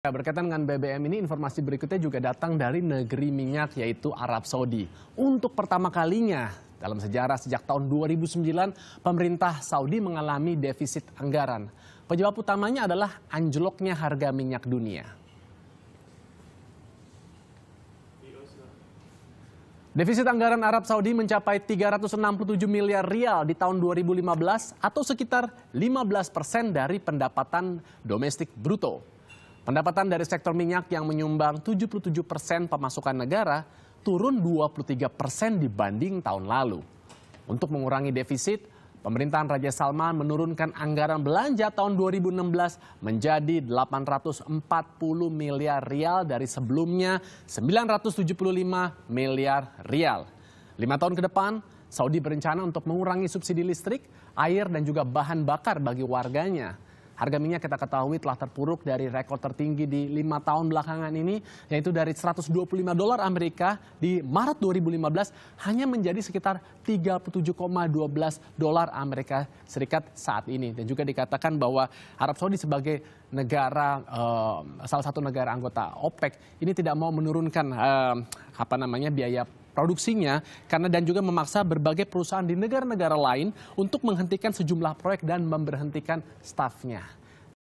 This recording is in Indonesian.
Ya, berkaitan dengan BBM ini, informasi berikutnya juga datang dari negeri minyak yaitu Arab Saudi. Untuk pertama kalinya dalam sejarah sejak tahun 2009, pemerintah Saudi mengalami defisit anggaran. Penyebab utamanya adalah anjloknya harga minyak dunia. Defisit anggaran Arab Saudi mencapai 367 miliar rial di tahun 2015 atau sekitar 15 persen dari pendapatan domestik bruto. Pendapatan dari sektor minyak yang menyumbang 77 persen pemasukan negara turun 23 persen dibanding tahun lalu. Untuk mengurangi defisit, pemerintahan Raja Salman menurunkan anggaran belanja tahun 2016 menjadi 840 miliar rial dari sebelumnya 975 miliar rial. Lima tahun ke depan, Saudi berencana untuk mengurangi subsidi listrik, air, dan juga bahan bakar bagi warganya. Harga minyak kita ketahui telah terpuruk dari rekor tertinggi di lima tahun belakangan ini, yaitu dari 125 dolar Amerika di Maret 2015 hanya menjadi sekitar 37,12 dolar Amerika Serikat saat ini. Dan juga dikatakan bahwa Arab Saudi sebagai negara eh, salah satu negara anggota OPEC ini tidak mau menurunkan eh, apa namanya biaya produksinya karena dan juga memaksa berbagai perusahaan di negara-negara lain untuk menghentikan sejumlah proyek dan memberhentikan stafnya.